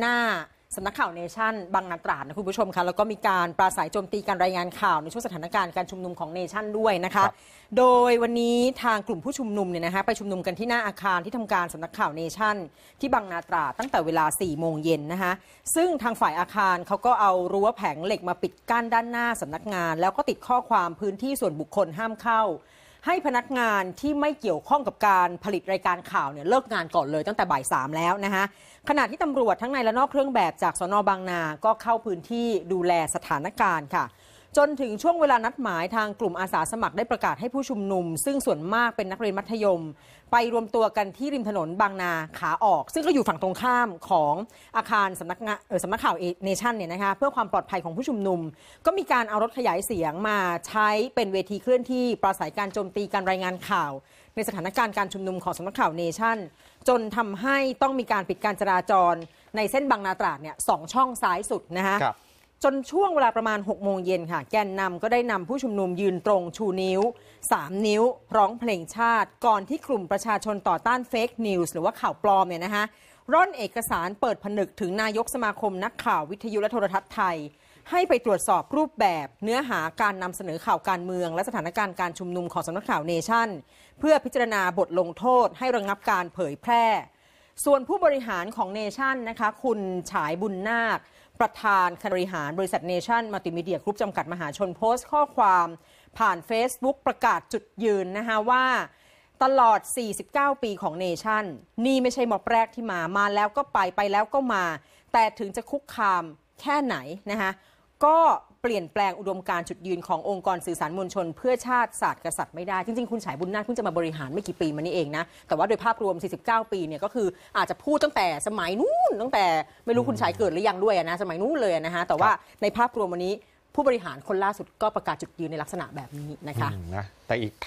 หน้าสำนักข่าวเนชั่น บางนาตราดนะคุณผู้ชมคะแล้วก็มีการปราศัยโจมตีการรายงานข่าว ในช่วงสถานการณ์ การชุมนุมของเนชั่นด้วยนะคะ โดยวันนี้ทางกลุ่มผู้ชุมนุมเนี่ยนะคะไปชุมนุมกันที่หน้าอาคารที่ทำการสำนักข่าวเนชั่น ที่บางนาตราตั้งแต่เวลา4ี่โมงเย็นนะคะ ซึ่งทางฝ่ายอาคารเขาก็เอารั้วแผงเหล็กมาปิดกั้นด้านหน้าสำนักงาน แล้วก็ติดข้อความพื้นที่ส่วนบุคคลห้ามเข้าให้พนักงานที่ไม่เกี่ยวข้องกับการผลิตรายการข่าวเนี่ยเลิกงานก่อนเลยตั้งแต่บ่ายสามแล้วนะคะ ขณะที่ตำรวจทั้งในและนอกเครื่องแบบจากสนบางนาก็เข้าพื้นที่ดูแลสถานการณ์ค่ะจนถึงช่วงเวลานัดหมายทางกลุ่มอาสาสมัครได้ประกาศให้ผู้ชุมนุม ซึ่งส่วนมากเป็นนักเรียนมัธยม ไปรวมตัวกันที่ริมถนนบางนาขาออก ซึ่งก็อยู่ฝั่งตรงข้ามของอาคารสำนักงานสำนักข่าวเนชั่นเนี่ยนะคะเพื่อความปลอดภัยของผู้ชุมนุม ก็มีการเอารถขยายเสียงมาใช้เป็นเวทีเคลื่อนที่ปราศัยการโจมตีการรายงานข่าว ในสถานการณ์การชุมนุมของสำนักข่าวเนชั่น จนทำให้ต้องมีการปิดการจราจร ในเส้นบางนาตราดเนี่ยสองช่องซ้ายสุดนะคะจนช่วงเวลาประมาณ6โมงเย็นค่ะแกนนำก็ได้นำผู้ชุมนุมยืนตรงชูนิ้ว 3 นิ้ว ร้องเพลงชาติ ก่อนที่กลุ่มประชาชนต่อต้านเฟกนิวส์หรือว่าข่าวปลอมเนี่ยนะคะร่อนเอกสารเปิดผนึกถึงนายกสมาคมนักข่าววิทยุและโทรทัศน์ไทย ให้ไปตรวจสอบรูปแบบเนื้อหาการนำเสนอข่าวการเมือง และสถานการณ์การชุมนุมของสำนักข่าวเนชั่น เพื่อพิจารณาบทลงโทษ ให้ระงงับการเผยแพร่ส่วนผู้บริหารของเนชั่นนะคะคุณฉายบุญนาค ประธานคณะบริหาร บริษัทเนชั่นมัลติมีเดียกรุ๊ปจำกัดมหาชนโพสต์ข้อความผ่าน Facebook ประกาศจุดยืนนะคะว่า ตลอด 49 ปีของเนชั่นนี่ไม่ใช่ม็อบแรกที่มามาแล้วก็ไปไปแล้วก็มา แต่ถึงจะคุกคามแค่ไหน นะคะก็เปลี่ยนแปลง อุดมการจุดยืนขององค์กรสื่อสารมวลชน เพื่อชาติศาสตร์กษัตริย์ไม่ได้จริงๆ คุณฉายบุญนาคเพิ่งจะมาบริหารไม่กี่ปีมานี้เองนะ แต่ว่าโดยภาพรวม 49 ปีเนี่ยก็คืออาจจะพูดตั้งแต่สมัยนู้นตั้งแต่ไม่รู้คุณฉายเกิดหรือยังด้วยนะ สมัยนู้นเลยนะฮะ แต่ว่าในภาพรวมวันนี้ผู้บริหารคนล่าสุดก็ประกาศจุดยืนในลักษณะแบบนี้นะคะแต่อีก